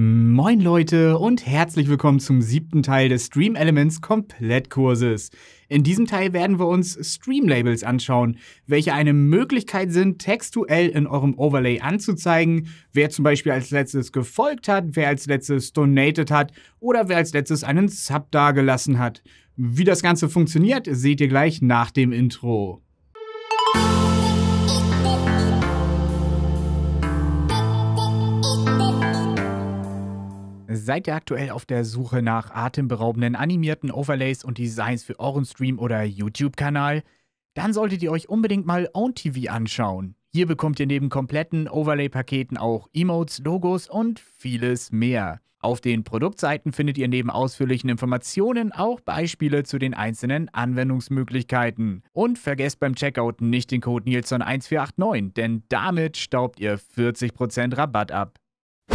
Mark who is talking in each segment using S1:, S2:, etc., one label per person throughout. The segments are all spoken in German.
S1: Moin Leute und herzlich willkommen zum siebten Teil des Stream Elements Komplettkurses. In diesem Teil werden wir uns Stream Labels anschauen, welche eine Möglichkeit sind, textuell in eurem Overlay anzuzeigen, wer zum Beispiel als letztes gefolgt hat, wer als letztes donated hat oder wer als letztes einen Sub dagelassen hat. Wie das Ganze funktioniert, seht ihr gleich nach dem Intro. Seid ihr aktuell auf der Suche nach atemberaubenden animierten Overlays und Designs für euren Stream oder YouTube-Kanal? Dann solltet ihr euch unbedingt mal OwnTV anschauen. Hier bekommt ihr neben kompletten Overlay-Paketen auch Emotes, Logos und vieles mehr. Auf den Produktseiten findet ihr neben ausführlichen Informationen auch Beispiele zu den einzelnen Anwendungsmöglichkeiten. Und vergesst beim Checkout nicht den Code nilson 1489 denn damit staubt ihr 40% Rabatt ab.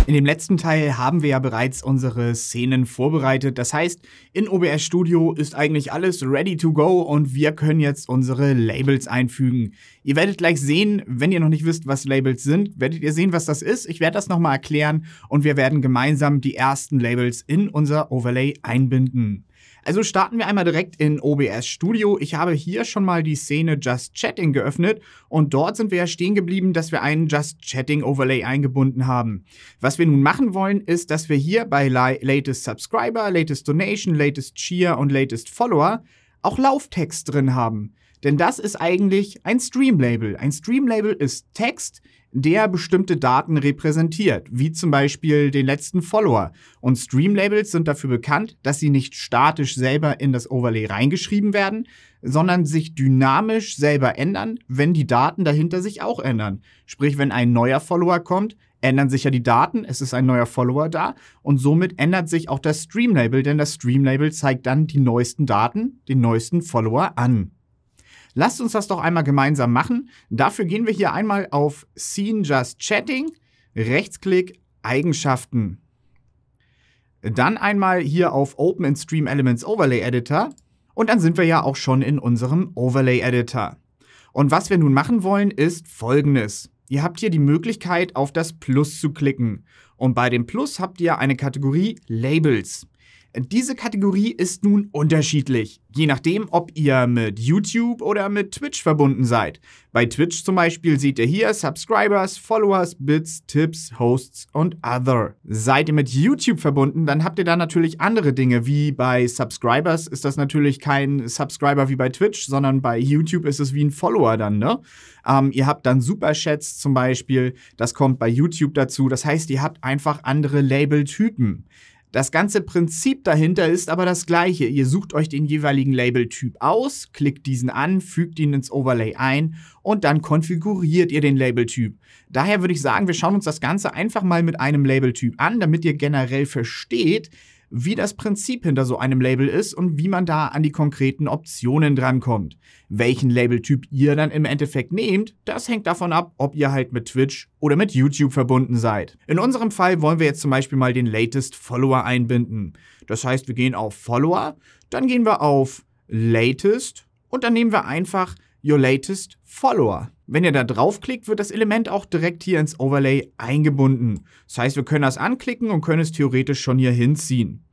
S1: In dem letzten Teil haben wir ja bereits unsere Szenen vorbereitet. Das heißt, in OBS Studio ist eigentlich alles ready to go und wir können jetzt unsere Labels einfügen. Ihr werdet gleich sehen, wenn ihr noch nicht wisst, was Labels sind, werdet ihr sehen, was das ist. Ich werde das nochmal erklären und wir werden gemeinsam die ersten Labels in unser Overlay einbinden. Also starten wir einmal direkt in OBS Studio. Ich habe hier schon mal die Szene Just Chatting geöffnet und dort sind wir ja stehen geblieben, dass wir einen Just Chatting Overlay eingebunden haben. Was wir nun machen wollen, ist, dass wir hier bei Latest Subscriber, Latest Donation, Latest Cheer und Latest Follower auch Lauftext drin haben. Denn das ist eigentlich ein Streamlabel. Ein Streamlabel ist Text, der bestimmte Daten repräsentiert, wie zum Beispiel den letzten Follower. Und Streamlabels sind dafür bekannt, dass sie nicht statisch selber in das Overlay reingeschrieben werden, sondern sich dynamisch selber ändern, wenn die Daten dahinter sich auch ändern. Sprich, wenn ein neuer Follower kommt, ändern sich ja die Daten, es ist ein neuer Follower da und somit ändert sich auch das Streamlabel, denn das Streamlabel zeigt dann die neuesten Daten, den neuesten Follower an. Lasst uns das doch einmal gemeinsam machen. Dafür gehen wir hier einmal auf Scene Just Chatting, Rechtsklick, Eigenschaften. Dann einmal hier auf Open in Stream Elements Overlay Editor und dann sind wir ja auch schon in unserem Overlay Editor. Und was wir nun machen wollen, ist folgendes. Ihr habt hier die Möglichkeit, auf das Plus zu klicken. Und bei dem Plus habt ihr eine Kategorie Labels. Diese Kategorie ist nun unterschiedlich, je nachdem, ob ihr mit YouTube oder mit Twitch verbunden seid. Bei Twitch zum Beispiel seht ihr hier Subscribers, Followers, Bits, Tipps, Hosts und Other. Seid ihr mit YouTube verbunden, dann habt ihr da natürlich andere Dinge, wie bei Subscribers ist das natürlich kein Subscriber wie bei Twitch, sondern bei YouTube ist es wie ein Follower dann, ne? Ähm, ihr habt dann Superchats zum Beispiel, das kommt bei YouTube dazu. Das heißt, ihr habt einfach andere Labeltypen. Das ganze Prinzip dahinter ist aber das gleiche. Ihr sucht euch den jeweiligen Labeltyp aus, klickt diesen an, fügt ihn ins Overlay ein und dann konfiguriert ihr den Labeltyp. Daher würde ich sagen, wir schauen uns das Ganze einfach mal mit einem Labeltyp an, damit ihr generell versteht, wie das Prinzip hinter so einem Label ist und wie man da an die konkreten Optionen drankommt. Welchen Labeltyp ihr dann im Endeffekt nehmt, das hängt davon ab, ob ihr halt mit Twitch oder mit YouTube verbunden seid. In unserem Fall wollen wir jetzt zum Beispiel mal den Latest Follower einbinden. Das heißt, wir gehen auf Follower, dann gehen wir auf Latest und dann nehmen wir einfach Your Latest Follower. Wenn ihr da draufklickt, wird das Element auch direkt hier ins Overlay eingebunden. Das heißt, wir können das anklicken und können es theoretisch schon hier hinziehen.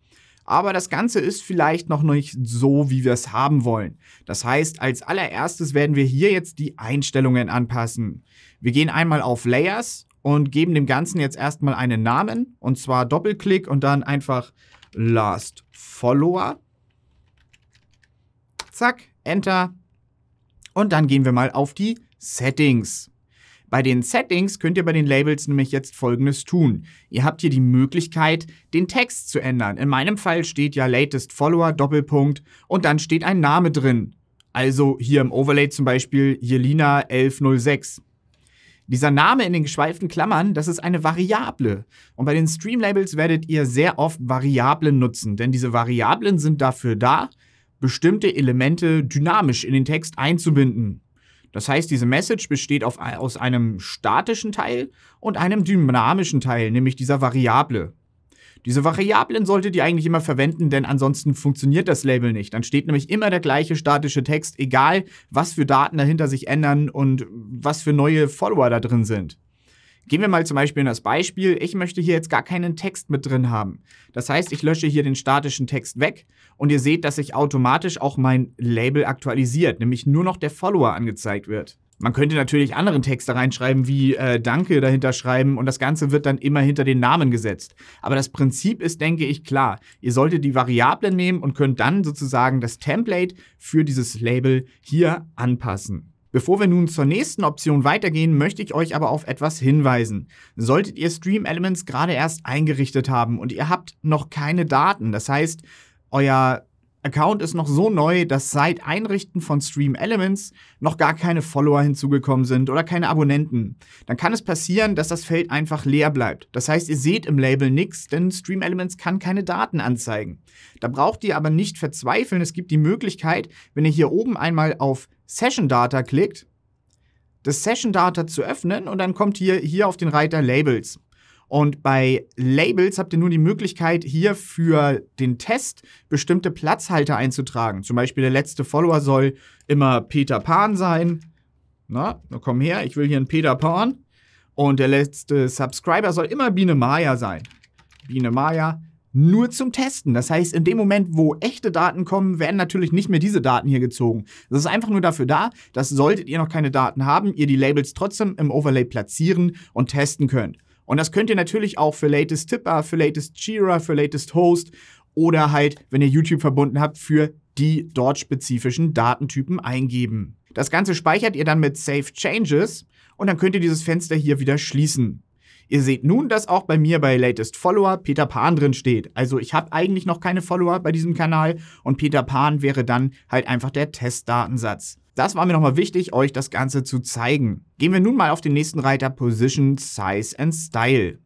S1: Aber das Ganze ist vielleicht noch nicht so, wie wir es haben wollen. Das heißt, als allererstes werden wir hier jetzt die Einstellungen anpassen. Wir gehen einmal auf Layers und geben dem Ganzen jetzt erstmal einen Namen. Und zwar Doppelklick und dann einfach Last Follower. Zack, Enter. Und dann gehen wir mal auf die Settings. Bei den Settings könnt ihr bei den Labels nämlich jetzt folgendes tun. Ihr habt hier die Möglichkeit, den Text zu ändern. In meinem Fall steht ja latest follower Doppelpunkt und dann steht ein Name drin. Also hier im Overlay zum Beispiel Jelina 1106. Dieser Name in den geschweiften Klammern, das ist eine Variable. Und bei den Stream-Labels werdet ihr sehr oft Variablen nutzen, denn diese Variablen sind dafür da, bestimmte Elemente dynamisch in den Text einzubinden. Das heißt, diese Message besteht auf, aus einem statischen Teil und einem dynamischen Teil, nämlich dieser Variable. Diese Variablen solltet ihr eigentlich immer verwenden, denn ansonsten funktioniert das Label nicht. Dann steht nämlich immer der gleiche statische Text, egal was für Daten dahinter sich ändern und was für neue Follower da drin sind. Gehen wir mal zum Beispiel in das Beispiel, ich möchte hier jetzt gar keinen Text mit drin haben. Das heißt, ich lösche hier den statischen Text weg und ihr seht, dass sich automatisch auch mein Label aktualisiert, nämlich nur noch der Follower angezeigt wird. Man könnte natürlich anderen Text da reinschreiben, wie äh, Danke dahinter schreiben und das Ganze wird dann immer hinter den Namen gesetzt. Aber das Prinzip ist, denke ich, klar. Ihr solltet die Variablen nehmen und könnt dann sozusagen das Template für dieses Label hier anpassen. Bevor wir nun zur nächsten Option weitergehen, möchte ich euch aber auf etwas hinweisen. Solltet ihr Stream Elements gerade erst eingerichtet haben und ihr habt noch keine Daten, das heißt, euer Account ist noch so neu, dass seit Einrichten von Stream Elements noch gar keine Follower hinzugekommen sind oder keine Abonnenten. Dann kann es passieren, dass das Feld einfach leer bleibt. Das heißt, ihr seht im Label nichts, denn Stream Elements kann keine Daten anzeigen. Da braucht ihr aber nicht verzweifeln. Es gibt die Möglichkeit, wenn ihr hier oben einmal auf Session Data klickt, das Session Data zu öffnen und dann kommt ihr hier auf den Reiter Labels. Und bei Labels habt ihr nur die Möglichkeit, hier für den Test bestimmte Platzhalter einzutragen. Zum Beispiel der letzte Follower soll immer Peter Pan sein. Na, komm her, ich will hier einen Peter Pan. Und der letzte Subscriber soll immer Biene Maya sein. Biene Maya nur zum Testen. Das heißt, in dem Moment, wo echte Daten kommen, werden natürlich nicht mehr diese Daten hier gezogen. Das ist einfach nur dafür da, dass solltet ihr noch keine Daten haben, ihr die Labels trotzdem im Overlay platzieren und testen könnt. Und das könnt ihr natürlich auch für Latest Tipper, für Latest Cheerer, für Latest Host oder halt, wenn ihr YouTube verbunden habt, für die dort spezifischen Datentypen eingeben. Das Ganze speichert ihr dann mit Save Changes und dann könnt ihr dieses Fenster hier wieder schließen. Ihr seht nun, dass auch bei mir bei Latest Follower Peter Pan drin steht. Also ich habe eigentlich noch keine Follower bei diesem Kanal und Peter Pan wäre dann halt einfach der Testdatensatz. Das war mir nochmal wichtig, euch das Ganze zu zeigen. Gehen wir nun mal auf den nächsten Reiter Position, Size and Style.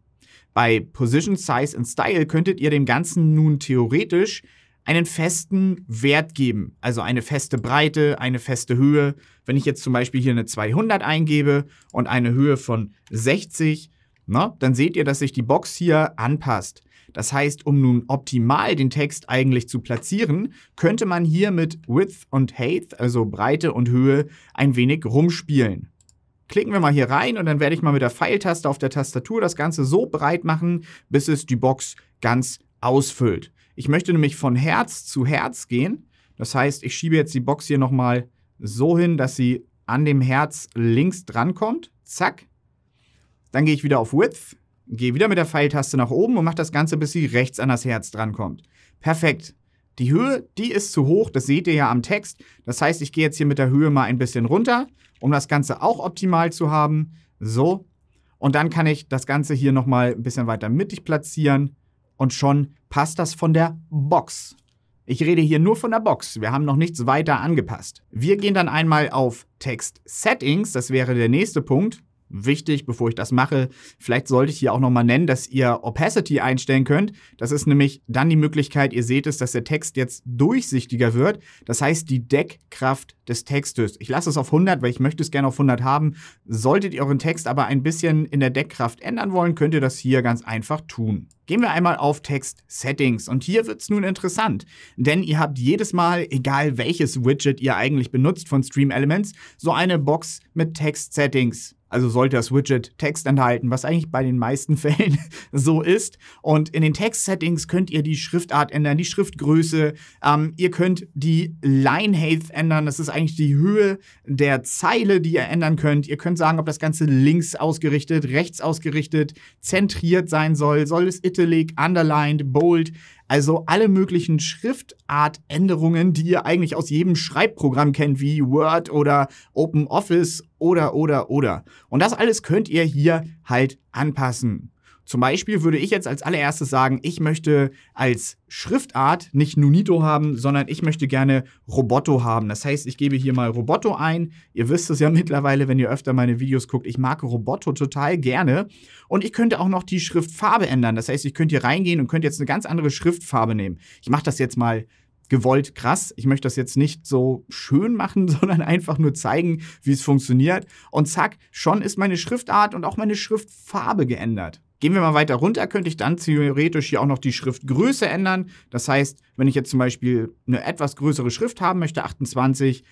S1: Bei Position, Size and Style könntet ihr dem Ganzen nun theoretisch einen festen Wert geben, also eine feste Breite, eine feste Höhe. Wenn ich jetzt zum Beispiel hier eine 200 eingebe und eine Höhe von 60, na, dann seht ihr, dass sich die Box hier anpasst. Das heißt, um nun optimal den Text eigentlich zu platzieren, könnte man hier mit Width und Height, also Breite und Höhe, ein wenig rumspielen. Klicken wir mal hier rein und dann werde ich mal mit der Pfeiltaste auf der Tastatur das Ganze so breit machen, bis es die Box ganz ausfüllt. Ich möchte nämlich von Herz zu Herz gehen. Das heißt, ich schiebe jetzt die Box hier nochmal so hin, dass sie an dem Herz links dran kommt. Zack. Dann gehe ich wieder auf Width Gehe wieder mit der Pfeiltaste nach oben und mache das Ganze, bis sie rechts an das Herz drankommt. Perfekt. Die Höhe, die ist zu hoch, das seht ihr ja am Text. Das heißt, ich gehe jetzt hier mit der Höhe mal ein bisschen runter, um das Ganze auch optimal zu haben. So. Und dann kann ich das Ganze hier nochmal ein bisschen weiter mittig platzieren. Und schon passt das von der Box. Ich rede hier nur von der Box. Wir haben noch nichts weiter angepasst. Wir gehen dann einmal auf Text Settings. Das wäre der nächste Punkt wichtig, bevor ich das mache, vielleicht sollte ich hier auch nochmal nennen, dass ihr Opacity einstellen könnt. Das ist nämlich dann die Möglichkeit, ihr seht es, dass der Text jetzt durchsichtiger wird. Das heißt, die Deckkraft des Textes. Ich lasse es auf 100, weil ich möchte es gerne auf 100 haben. Solltet ihr euren Text aber ein bisschen in der Deckkraft ändern wollen, könnt ihr das hier ganz einfach tun. Gehen wir einmal auf Text Settings und hier wird es nun interessant, denn ihr habt jedes Mal, egal welches Widget ihr eigentlich benutzt von Stream Elements, so eine Box mit Text Settings. Also sollte das Widget Text enthalten, was eigentlich bei den meisten Fällen so ist. Und in den Text-Settings könnt ihr die Schriftart ändern, die Schriftgröße. Ähm, ihr könnt die Line health ändern. Das ist eigentlich die Höhe der Zeile, die ihr ändern könnt. Ihr könnt sagen, ob das Ganze links ausgerichtet, rechts ausgerichtet, zentriert sein soll. Soll es italic, underlined, bold? Also alle möglichen Schriftartänderungen, die ihr eigentlich aus jedem Schreibprogramm kennt, wie Word oder OpenOffice oder, oder, oder. Und das alles könnt ihr hier halt anpassen. Zum Beispiel würde ich jetzt als allererstes sagen, ich möchte als Schriftart nicht Nunito haben, sondern ich möchte gerne Roboto haben. Das heißt, ich gebe hier mal Roboto ein. Ihr wisst es ja mittlerweile, wenn ihr öfter meine Videos guckt, ich mag Roboto total gerne. Und ich könnte auch noch die Schriftfarbe ändern. Das heißt, ich könnte hier reingehen und könnte jetzt eine ganz andere Schriftfarbe nehmen. Ich mache das jetzt mal gewollt krass. Ich möchte das jetzt nicht so schön machen, sondern einfach nur zeigen, wie es funktioniert. Und zack, schon ist meine Schriftart und auch meine Schriftfarbe geändert. Gehen wir mal weiter runter, könnte ich dann theoretisch hier auch noch die Schriftgröße ändern. Das heißt, wenn ich jetzt zum Beispiel eine etwas größere Schrift haben möchte, 28,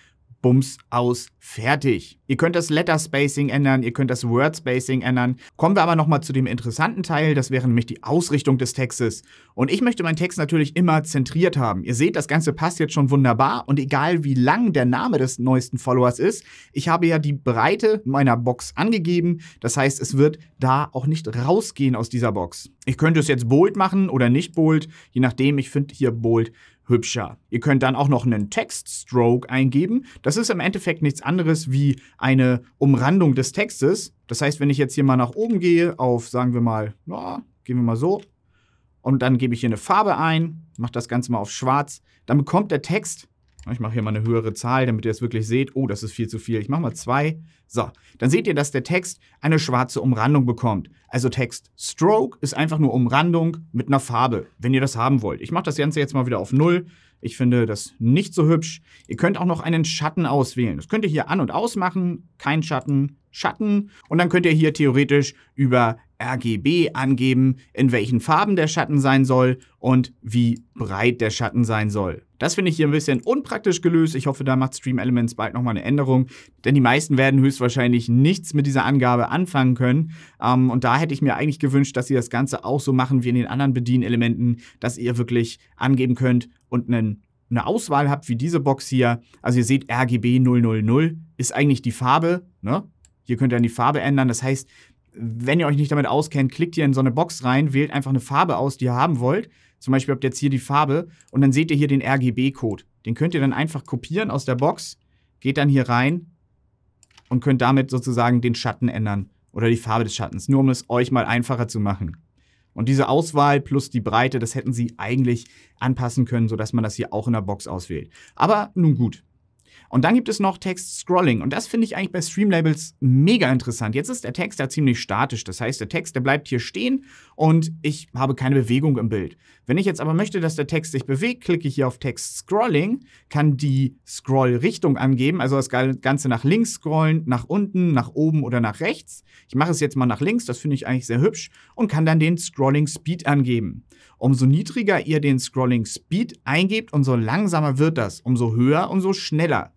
S1: Bums aus, fertig. Ihr könnt das Letter Spacing ändern, ihr könnt das Word Spacing ändern. Kommen wir aber nochmal zu dem interessanten Teil, das wäre nämlich die Ausrichtung des Textes. Und ich möchte meinen Text natürlich immer zentriert haben. Ihr seht, das Ganze passt jetzt schon wunderbar und egal wie lang der Name des neuesten Followers ist, ich habe ja die Breite meiner Box angegeben. Das heißt, es wird da auch nicht rausgehen aus dieser Box. Ich könnte es jetzt bold machen oder nicht bold, je nachdem. Ich finde hier bold hübscher. Ihr könnt dann auch noch einen Textstroke eingeben. Das ist im Endeffekt nichts anderes wie eine Umrandung des Textes. Das heißt, wenn ich jetzt hier mal nach oben gehe, auf, sagen wir mal, na, gehen wir mal so, und dann gebe ich hier eine Farbe ein, mache das Ganze mal auf schwarz, dann bekommt der Text ich mache hier mal eine höhere Zahl, damit ihr es wirklich seht. Oh, das ist viel zu viel. Ich mache mal zwei. So, dann seht ihr, dass der Text eine schwarze Umrandung bekommt. Also Text Stroke ist einfach nur Umrandung mit einer Farbe, wenn ihr das haben wollt. Ich mache das Ganze jetzt mal wieder auf null. Ich finde das nicht so hübsch. Ihr könnt auch noch einen Schatten auswählen. Das könnt ihr hier an- und ausmachen. Kein Schatten, Schatten. Und dann könnt ihr hier theoretisch über RGB angeben, in welchen Farben der Schatten sein soll und wie breit der Schatten sein soll. Das finde ich hier ein bisschen unpraktisch gelöst. Ich hoffe, da macht Stream Elements bald nochmal eine Änderung, denn die meisten werden höchstwahrscheinlich nichts mit dieser Angabe anfangen können. Ähm, und da hätte ich mir eigentlich gewünscht, dass sie das Ganze auch so machen wie in den anderen Bedienelementen, dass ihr wirklich angeben könnt und einen eine Auswahl habt, wie diese Box hier, also ihr seht RGB 000 ist eigentlich die Farbe, ne? Hier könnt ihr dann die Farbe ändern. Das heißt, wenn ihr euch nicht damit auskennt, klickt ihr in so eine Box rein, wählt einfach eine Farbe aus, die ihr haben wollt. Zum Beispiel habt ihr jetzt hier die Farbe und dann seht ihr hier den RGB-Code. Den könnt ihr dann einfach kopieren aus der Box, geht dann hier rein und könnt damit sozusagen den Schatten ändern oder die Farbe des Schattens, nur um es euch mal einfacher zu machen. Und diese Auswahl plus die Breite, das hätten sie eigentlich anpassen können, sodass man das hier auch in der Box auswählt. Aber nun gut, und dann gibt es noch Text-Scrolling. Und das finde ich eigentlich bei Streamlabels mega interessant. Jetzt ist der Text da ziemlich statisch. Das heißt, der Text, der bleibt hier stehen und ich habe keine Bewegung im Bild. Wenn ich jetzt aber möchte, dass der Text sich bewegt, klicke ich hier auf Text-Scrolling, kann die Scroll-Richtung angeben, also das Ganze nach links scrollen, nach unten, nach oben oder nach rechts. Ich mache es jetzt mal nach links, das finde ich eigentlich sehr hübsch und kann dann den Scrolling-Speed angeben. Umso niedriger ihr den Scrolling-Speed eingebt, umso langsamer wird das, umso höher, umso schneller.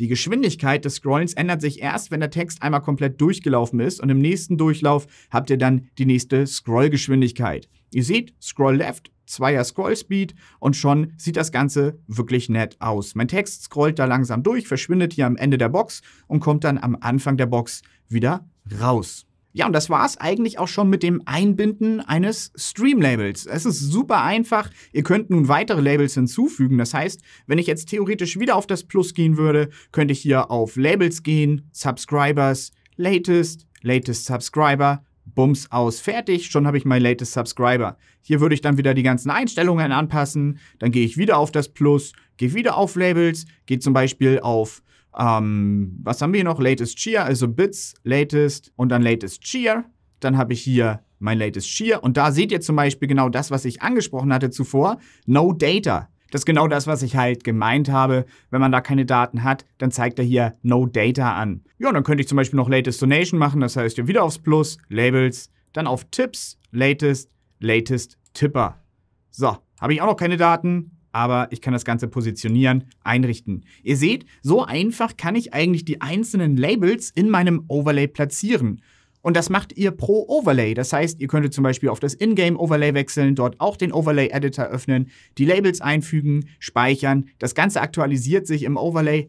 S1: Die Geschwindigkeit des Scrollens ändert sich erst, wenn der Text einmal komplett durchgelaufen ist und im nächsten Durchlauf habt ihr dann die nächste Scrollgeschwindigkeit. Ihr seht, Scroll Left, Zweier Scroll Speed und schon sieht das Ganze wirklich nett aus. Mein Text scrollt da langsam durch, verschwindet hier am Ende der Box und kommt dann am Anfang der Box wieder raus. Ja, und das war es eigentlich auch schon mit dem Einbinden eines Stream-Labels. Es ist super einfach. Ihr könnt nun weitere Labels hinzufügen. Das heißt, wenn ich jetzt theoretisch wieder auf das Plus gehen würde, könnte ich hier auf Labels gehen, Subscribers, Latest, Latest Subscriber, Bums aus, fertig, schon habe ich mein Latest Subscriber. Hier würde ich dann wieder die ganzen Einstellungen anpassen, dann gehe ich wieder auf das Plus, gehe wieder auf Labels, gehe zum Beispiel auf ähm, was haben wir hier noch? Latest Cheer, also Bits, Latest und dann Latest Cheer. Dann habe ich hier mein Latest Cheer und da seht ihr zum Beispiel genau das, was ich angesprochen hatte zuvor, No Data. Das ist genau das, was ich halt gemeint habe. Wenn man da keine Daten hat, dann zeigt er hier No Data an. Ja, dann könnte ich zum Beispiel noch Latest Donation machen, das heißt ja wieder aufs Plus, Labels, dann auf Tipps, Latest, Latest Tipper. So, habe ich auch noch keine Daten, aber ich kann das Ganze positionieren, einrichten. Ihr seht, so einfach kann ich eigentlich die einzelnen Labels in meinem Overlay platzieren. Und das macht ihr pro Overlay. Das heißt, ihr könntet zum Beispiel auf das Ingame-Overlay wechseln, dort auch den Overlay-Editor öffnen, die Labels einfügen, speichern. Das Ganze aktualisiert sich im Overlay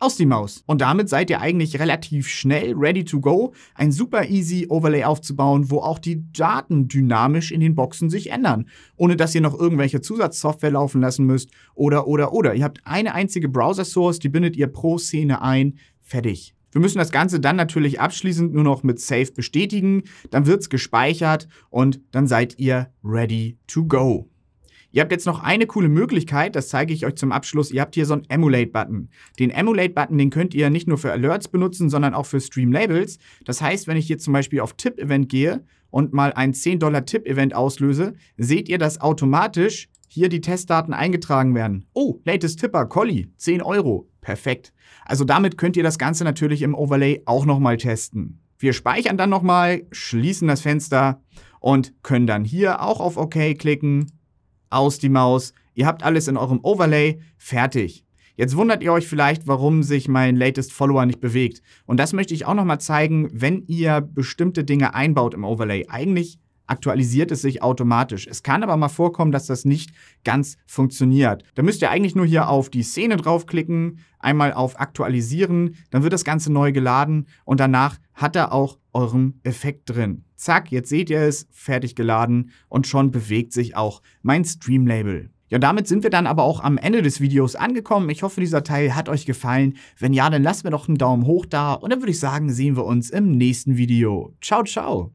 S1: aus die Maus. Und damit seid ihr eigentlich relativ schnell ready to go, ein super easy Overlay aufzubauen, wo auch die Daten dynamisch in den Boxen sich ändern, ohne dass ihr noch irgendwelche Zusatzsoftware laufen lassen müsst oder, oder, oder. Ihr habt eine einzige Browser-Source, die bindet ihr pro Szene ein, fertig. Wir müssen das Ganze dann natürlich abschließend nur noch mit Save bestätigen, dann wird's gespeichert und dann seid ihr ready to go. Ihr habt jetzt noch eine coole Möglichkeit, das zeige ich euch zum Abschluss. Ihr habt hier so einen Emulate-Button. Den Emulate-Button, den könnt ihr nicht nur für Alerts benutzen, sondern auch für Stream-Labels. Das heißt, wenn ich hier zum Beispiel auf Tipp-Event gehe und mal ein 10-Dollar-Tipp-Event auslöse, seht ihr, dass automatisch hier die Testdaten eingetragen werden. Oh, latest Tipper, Colli, 10 Euro. Perfekt. Also damit könnt ihr das Ganze natürlich im Overlay auch nochmal testen. Wir speichern dann nochmal, schließen das Fenster und können dann hier auch auf OK klicken aus die Maus. Ihr habt alles in eurem Overlay fertig. Jetzt wundert ihr euch vielleicht, warum sich mein latest Follower nicht bewegt. Und das möchte ich auch nochmal zeigen, wenn ihr bestimmte Dinge einbaut im Overlay. Eigentlich aktualisiert es sich automatisch. Es kann aber mal vorkommen, dass das nicht ganz funktioniert. Da müsst ihr eigentlich nur hier auf die Szene draufklicken, einmal auf Aktualisieren, dann wird das Ganze neu geladen und danach hat er auch euren Effekt drin. Zack, jetzt seht ihr es, fertig geladen und schon bewegt sich auch mein Streamlabel. Ja, damit sind wir dann aber auch am Ende des Videos angekommen. Ich hoffe, dieser Teil hat euch gefallen. Wenn ja, dann lasst mir doch einen Daumen hoch da und dann würde ich sagen, sehen wir uns im nächsten Video. Ciao, ciao!